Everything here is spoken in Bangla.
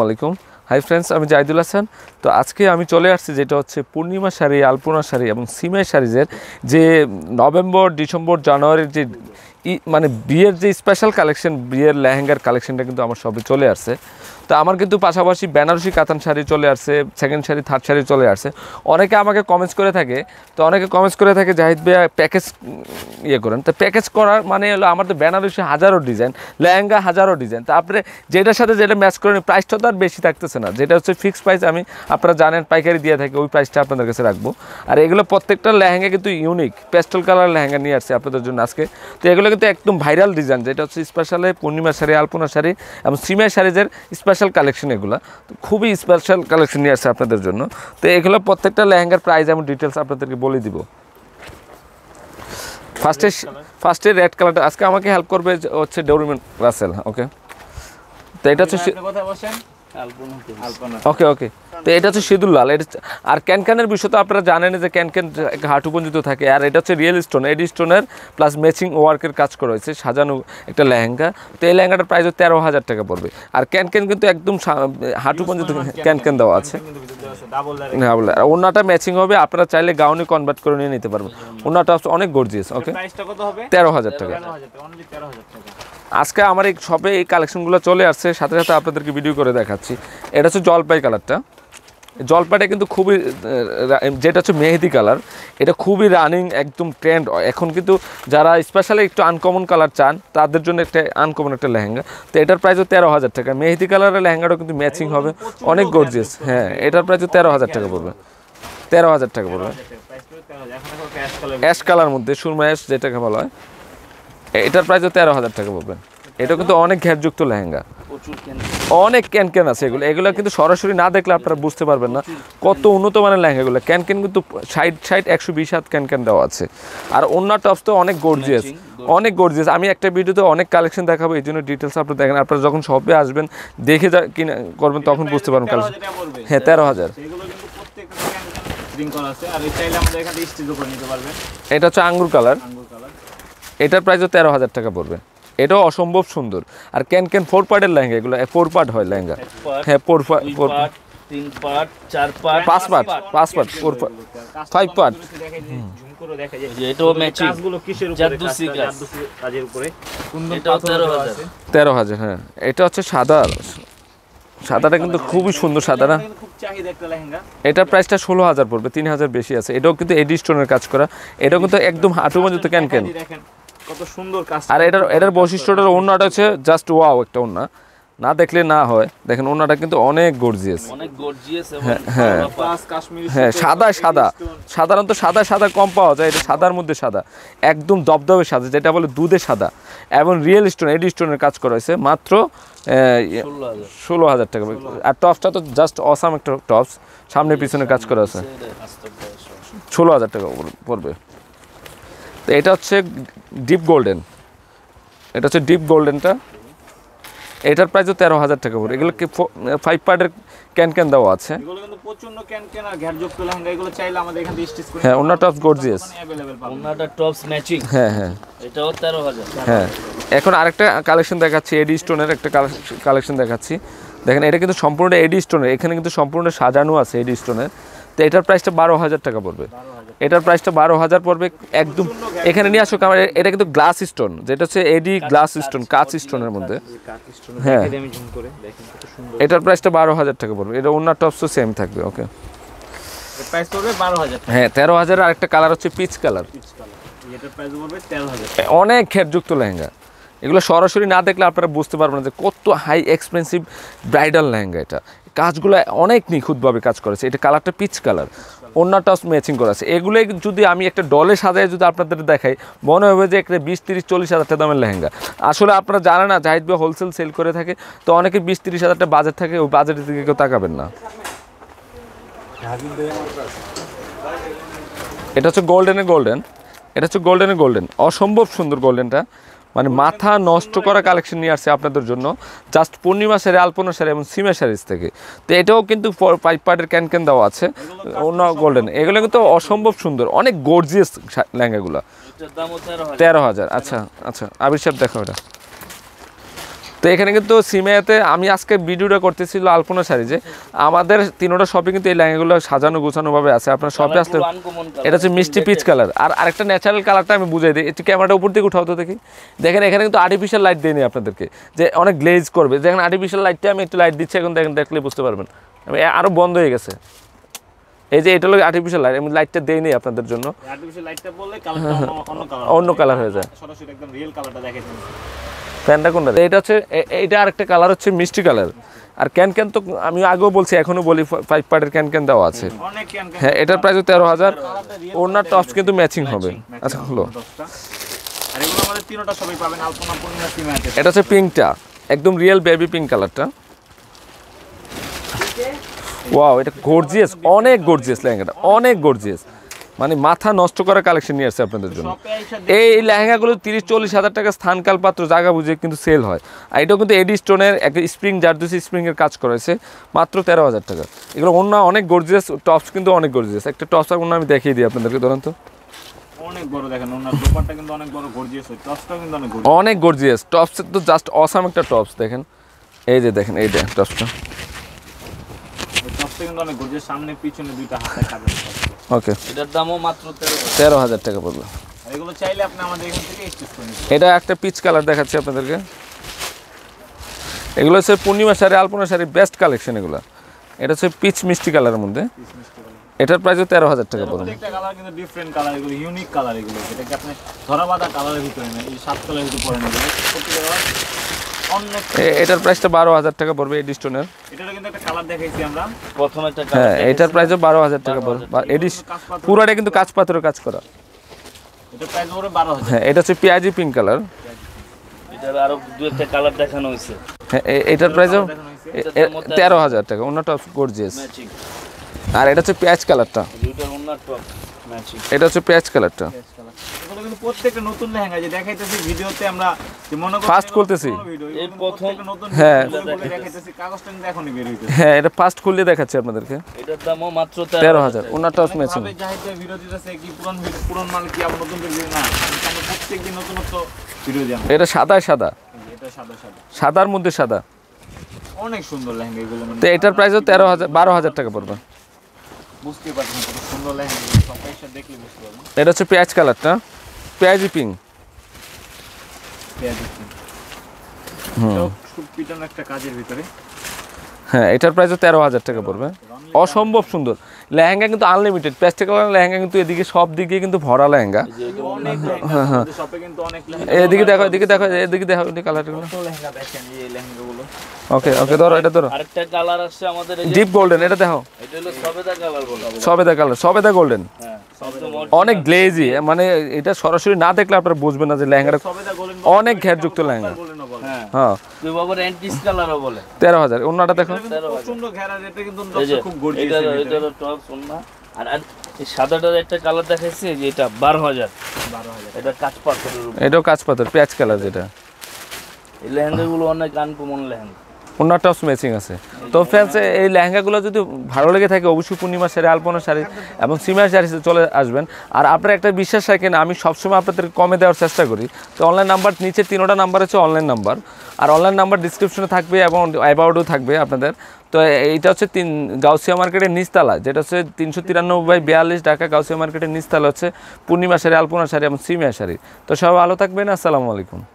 আলাইকুম হাই ফ্রেন্ডস আমি জাহিদুল হাসান তো আজকে আমি চলে আসছি যেটা হচ্ছে পূর্ণিমা শাড়ি আলপনা শাড়ি এবং সিমের শাড়িজের যে নভেম্বর ডিসেম্বর জানুয়ারির যে মানে বিয়ের যে স্পেশাল কালেকশন বিয়ের লেহেঙ্গার কালেকশনটা কিন্তু আমার সবে চলে আসছে তো আমার কিন্তু পাশাপাশি বেনারসি কাতান শাড়ি চলে আসছে সেকেন্ড শাড়ি থার্ড শাড়ি চলে আসছে অনেকে আমাকে কমেন্টস করে থাকে তো অনেকে কমেন্টস করে থাকে জাহিদ ভাইয়া প্যাকেজ ইয়ে করেন তো প্যাকেজ করার মানে হলো আমার তো বেনারসি হাজারো ডিজাইন লেহেঙ্গা হাজারো ডিজাইন তারপরে আপনি যেটার সাথে যেটা ম্যাচ করেন প্রাইসটা তো আর বেশি থাকতেছে না যেটা হচ্ছে ফিক্সড প্রাইস আমি আপনারা জানেন পাইকারি দিয়ে থাকি ওই প্রাইসটা আপনাদের কাছে রাখবো আর এগুলো প্রত্যেকটা লেহেঙ্গা কিন্তু ইউনিক প্যাস্টেল কালার লেহেঙ্গা নিয়ে আসছে আপনাদের জন্য আজকে তো এগুলো কিন্তু একদম ভাইরাল ডিজাইন যেটা হচ্ছে স্পেশালে পূর্ণিমা শাড়ি আলপনা শাড়ি এবং সিমের শাড়িজের স্পেশাল স্পেশাল কালেকশন এগুলো তো খুবই স্পেশাল কালেকশন নিয়ে আসছে আপনাদের জন্য তো এগুলো প্রত্যেকটা লেহেঙ্গার প্রাইস আমি ডিটেলস আপনাদেরকে বলে দিব ফার্স্টে ফার্স্টে রেড কালারটা আজকে আমাকে হেল্প করবে হচ্ছে ডেউরিমেন রাসেল ওকে তো এটা হচ্ছে ওকে ওকে তো এটা হচ্ছে সিঁদুর লাল এটা আর ক্যানক্যানের বিষয় তো আপনারা জানেন যে ক্যানক্যান হাঁটু পর্যন্ত থাকে আর এটা হচ্ছে রিয়েল স্টোন এডি স্টোনের প্লাস ম্যাচিং ওয়ার্কের কাজ করা হয়েছে সাজানো একটা লেহেঙ্গা তো এই লেহেঙ্গাটার প্রাইস তেরো হাজার টাকা পড়বে আর ক্যানক্যান কিন্তু একদম হাঁটু পর্যন্ত ক্যানক্যান দেওয়া আছে ডাবল আর ওনাটা ম্যাচিং হবে আপনারা চাইলে গাউনে কনভার্ট করে নিয়ে নিতে পারবেন ওনাটা অনেক গর্জিয়াস ওকে তেরো হাজার টাকা আজকে আমার এই শপে এই কালেকশনগুলো চলে আসছে সাথে সাথে আপনাদেরকে ভিডিও করে দেখাচ্ছি এটা হচ্ছে জলপাই কালারটা জলপাটা কিন্তু খুবই যেটা হচ্ছে মেহেদি কালার এটা খুবই রানিং একদম ট্রেন্ড এখন কিন্তু যারা স্পেশালি একটু আনকমন কালার চান তাদের জন্য একটা আনকমন একটা লেহেঙ্গা তো এটার প্রাইসও তেরো হাজার টাকা মেহেদি কালারের লেহেঙ্গাটাও কিন্তু ম্যাচিং হবে অনেক গর্জিয়াস হ্যাঁ এটার প্রাইসও তেরো হাজার টাকা পড়বে তেরো হাজার টাকা পড়বে অ্যাশ কালার মধ্যে সুরমা অ্যাশ যেটাকে বলা হয় এটার প্রাইসও তেরো হাজার টাকা পড়বে এটা কিন্তু অনেক ঘ্যাটযুক্ত লেহেঙ্গা অনেক ক্যান ক্যান আছে এগুলো এগুলো কিন্তু সরাসরি না দেখলে আপনারা বুঝতে পারবেন না কত উন্নত মানের লেহেঙ্গাগুলো ক্যান ক্যান কিন্তু সাইড সাইড একশো বিশ হাত ক্যান ক্যান দেওয়া আছে আর অন্য টপস তো অনেক গর্জিয়াস অনেক গর্জিয়াস আমি একটা ভিডিওতে অনেক কালেকশন দেখাবো এই জন্য ডিটেলস আপনারা দেখেন আপনারা যখন সবে আসবেন দেখে যা কিনা করবেন তখন বুঝতে পারবেন কালেকশন হ্যাঁ তেরো হাজার এটা হচ্ছে আঙ্গুর কালার এটার প্রাইস তেরো হাজার টাকা পড়বে এটাও অসম্ভব সুন্দর আর ক্যান ক্যান ফোর পার্টের লেহেঙ্গা এগুলো ফোর পার্ট হয় লেহেঙ্গা হ্যাঁ ফোর ফোর পার্ট পাঁচ পার্ট পাঁচ part four part five part তেরো হাজার হ্যাঁ এটা হচ্ছে সাদা সাদাটা কিন্তু খুবই সুন্দর সাদাটা এটা প্রাইসটা ষোলো হাজার পড়বে তিন হাজার বেশি আছে এটাও কিন্তু এডি স্টোনের কাজ করা এটাও কিন্তু একদম হাঁটু মজুত ক্যান ক্যান কত সুন্দর কাজ আর এটার এটার বৈশিষ্ট্যটার অন্যটা হচ্ছে জাস্ট ওয়াও একটা অন্য না দেখলে না হয় দেখেন ওনাটা কিন্তু অনেক গর্জিয়াস অনেক গর্জিয়াস হ্যাঁ হ্যাঁ সাদা হ্যাঁ, সাদা সাধারণত সাদা সাদা কম পাওয়া যায় এটা সাদার মধ্যে সাদা একদম দবদবে সাদা যেটা বলে দুধে সাদা এবং রিয়েল স্টোন এডি স্টোনের কাজ করা হয়েছে মাত্র ষোলো হাজার টাকা আর টপসটা তো জাস্ট অসাম একটা টপস সামনে পিছনে কাজ করা আছে ষোলো হাজার টাকা পড়বে তো এটা হচ্ছে ডিপ গোল্ডেন এটা হচ্ছে ডিপ গোল্ডেনটা এটার তো তেরো হাজার টাকা পড়ে এগুলো ফাইভ পার্টের ক্যান ক্যান দেওয়া আছে হ্যাঁ ওনার টপস গর্জিয়াস হ্যাঁ হ্যাঁ হ্যাঁ এখন আরেকটা কালেকশন দেখাচ্ছি এডি স্টোনের একটা কালেকশন দেখাচ্ছি দেখেন এটা কিন্তু সম্পূর্ণ এডি স্টোনের এখানে কিন্তু সম্পূর্ণ সাজানো আছে এডি স্টোনের তো এটার প্রাইসটা বারো হাজার টাকা পড়বে এটার প্রাইসটা বারো হাজার পড়বে একদম এখানে নিয়ে আসো আমার এটা কিন্তু গ্লাস স্টোন যেটা হচ্ছে এডি গ্লাস স্টোন কাঁচ স্টোনের মধ্যে হ্যাঁ এটার প্রাইসটা বারো হাজার টাকা পড়বে এটা অন্য টপসও সেম থাকবে ওকে হ্যাঁ তেরো হাজার আরেকটা কালার হচ্ছে পিচ কালার অনেক খেরযুক্ত লেহেঙ্গা এগুলো সরাসরি না দেখলে আপনারা বুঝতে পারবেন যে কত হাই এক্সপেন্সিভ ব্রাইডাল লেহেঙ্গা এটা কাজগুলো অনেক নিখুঁতভাবে কাজ করেছে এটা কালারটা পিচ কালার অন্য অন্যটাও ম্যাচিং করা আছে এগুলো যদি আমি একটা ডলে সাজায় যদি আপনাদের দেখাই মনে হবে যে একটা বিশ তিরিশ চল্লিশ হাজার টাকা দামের লেহেঙ্গা আসলে আপনারা জানেন না জাহিদ ভাই হোলসেল সেল করে থাকে তো অনেকে বিশ তিরিশ হাজার টাকা থাকে ওই বাজেটের দিকে কেউ তাকাবেন না এটা হচ্ছে গোল্ডেনে গোল্ডেন এটা হচ্ছে গোল্ডেনে গোল্ডেন অসম্ভব সুন্দর গোল্ডেনটা মানে মাথা নষ্ট করা কালেকশন নিয়ে আসছে আপনাদের জন্য জাস্ট পূর্ণিমা সারি আলপনা সারি এবং সিমের সারিজ থেকে তো এটাও কিন্তু পাইপ পাটের ক্যান ক্যান দেওয়া আছে অন্য গোল্ডেন এগুলো কিন্তু অসম্ভব সুন্দর অনেক গর্জিয়াস ল্যাঙ্গাগুলো তেরো হাজার আচ্ছা আচ্ছা আবির সাহেব দেখো এটা তো এখানে কিন্তু সিমেয়াতে আমি আজকে ভিডিওটা করতেছিল আলপনা শাড়ি যে আমাদের তিনোটা শপে কিন্তু এই লাইনগুলো সাজানো গোছানোভাবে আছে আপনার শপে আসতে এটা হচ্ছে মিষ্টি পিচ কালার আর আরেকটা ন্যাচারাল কালারটা আমি বুঝাই দিই একটু ক্যামেরাটা উপর দিকে উঠাও তো দেখি দেখেন এখানে কিন্তু আর্টিফিশিয়াল লাইট দেয়নি আপনাদেরকে যে অনেক গ্লেজ করবে দেখেন আর্টিফিশিয়াল লাইটটা আমি একটু লাইট দিচ্ছি এখন দেখেন দেখলে বুঝতে পারবেন আমি আরও বন্ধ হয়ে গেছে এই যে এটা হলো আর্টিফিশিয়াল লাইট আমি লাইটটা দেই নেই আপনাদের জন্য আর্টিফিশিয়াল লাইটটা বললে অন্য কালার হয়ে যায় সরাসরি একদম রিয়েল কালারটা দেখেন ফ্যানটা কোনটা এটা হচ্ছে এটা আরেকটা কালার হচ্ছে মিষ্টি কালার আর ক্যান ক্যান তো আমি আগেও বলছি এখনো বলি ফাইভ পার্টের ক্যান ক্যান দেওয়া আছে হ্যাঁ এটার প্রাইস তেরো হাজার ওনার টপস কিন্তু ম্যাচিং হবে আচ্ছা হলো এটা হচ্ছে পিঙ্কটা একদম রিয়েল বেবি পিঙ্ক কালারটা ওয়াও এটা গর্জিয়াস অনেক গর্জিয়াস লেহেঙ্গাটা অনেক গর্জিয়াস মানে মাথা নষ্ট করা কালেকশন নিয়ে আসছে আপনাদের জন্য এই লেহেঙ্গাগুলো তিরিশ চল্লিশ হাজার টাকা স্থানকাল পাত্র জায়গা বুঝে কিন্তু সেল হয় আর এটাও কিন্তু এডি স্টোনের এক স্প্রিং জারদুসি স্প্রিংয়ের কাজ করেছে মাত্র তেরো হাজার টাকা এগুলো অন্য অনেক গর্জিয়াস টপস কিন্তু অনেক গর্জিয়াস একটা টপস অন্য আমি দেখিয়ে দিই আপনাদেরকে ধরেন তো অনেক গর্জিয়াস টপসের টপস তো জাস্ট অসাম একটা টপস দেখেন এই যে দেখেন এই দেখেন টপসটা অনেক গর্জিয়াস সামনে পিছনে দুইটা হাতে ওকে এটার দামও মাত্র তেরো হাজার টাকা পড়বে এগুলো চাইলে আপনি আমাদের এখান থেকে এটা একটা পিচ কালার দেখাচ্ছি আপনাদেরকে এগুলো হচ্ছে পূর্ণিমা শাড়ি আলপনা শাড়ি বেস্ট কালেকশন এগুলো এটা হচ্ছে পিচ মিষ্টি কালারের মধ্যে এটার প্রাইসও তেরো হাজার টাকা পড়বে এটার প্রাইসটা বারো হাজার টাকা পড়বে এই ডিস্টোনের এটার প্রাইসও হ্যাঁ, বারো হাজার টাকা পড়বে এডিস পুরোটা কিন্তু কাজ পাথরের কাজ করা হ্যাঁ, এটা হচ্ছে পেঁয়াজি পিঙ্ক কালার হ্যাঁ এটার প্রাইসও তেরো হাজার টাকা অন্যটা গর্জিয়াস আর এটা হচ্ছে পেঁয়াজ কালারটা এটা হচ্ছে পেঁয়াজ কালারটা প্রত্যেকটা নতুন লেহেঙ্গা যে দেখাইতেছি ভিডিওতে আমরা মনে ফাস্ট করতেছি এই প্রথম হ্যাঁ দেখাইতেছি কাগজটা বের হইতেছে হ্যাঁ এটা ফাস্ট খুলে দেখাচ্ছি আপনাদেরকে এটার দামও মাত্র 13000 কি মাল কি নতুন বের না আমি নতুন নতুন ভিডিও দিই এটা সাদা সাদা এটা সাদা সাদা সাদার মধ্যে সাদা অনেক সুন্দর লেহেঙ্গা এগুলো মানে তো এটার প্রাইসও 13000 12000 টাকা পড়বে বুঝতে পারছেন সুন্দর লেহেঙ্গা সব দেখলে বুঝতে পারবেন এটা হচ্ছে পেঁয়াজ কালারটা পেঁয়াজি পিং হ্যাঁ এটার তেরো হাজার টাকা পড়বে অসম্ভব সুন্দর লেহেঙ্গা কিন্তু আনলিমিটেড লেহেঙ্গা কিন্তু এদিকে সব দিকে কিন্তু ভরা হ্যাঁ, হ্যাঁ। লেহেঙ্গা এদিকে দেখো এদিকে দেখো এদিকে ওকে ওকে ধরো এটা ধরো ডিপ গোল্ডেন এটা সবেদা কালার গোল্ডেন অনেক গ্লেজি মানে এটা সরাসরি না দেখলে আপনারা বুঝবেন না যে লেহেঙ্গাটা অনেক ঘেরযুক্ত লেহেঙ্গা হ্যাঁ। হ্যাঁ। তেরো হাজার অন্যটা দেখো আর সাদাটার একটা কালার দেখাইছে যে এটা বারো হাজার এটা কাঁচ এটাও কাজ পাথর প্যাচ কালার যেটা এই লেহেঙ্গাগুলো অনেক আনকমন লেহেঙ্গা ওনারটাও ম্যাচিং আছে তো ফ্রেন্ডস এই লেহেঙ্গাগুলো যদি ভালো লেগে থাকে অবশ্যই পূর্ণিমা শাড়ি আলপনা শাড়ি এবং সিমিয়া শাড়ি চলে আসবেন আর আপনারা একটা বিশ্বাস না আমি সবসময় আপনাদেরকে কমে দেওয়ার চেষ্টা করি তো অনলাইন নাম্বার নিচে তিনোটা নাম্বার হচ্ছে অনলাইন নাম্বার আর অনলাইন নাম্বার ডিসক্রিপশনে থাকবে এবং অ্যাবাউডও থাকবে আপনাদের তো এইটা হচ্ছে তিন গাউসিয়া মার্কেটের নিচতলা যেটা হচ্ছে তিনশো তিরানব্বই বাই বিয়াল্লিশ ঢাকা গাউসিয়া মার্কেটের নিচতলা হচ্ছে পূর্ণিমা শাড়ি আলপনা শাড়ি এবং সিমিয়া শাড়ি তো সবাই ভালো থাকবেন আসসালামু আলাইকুম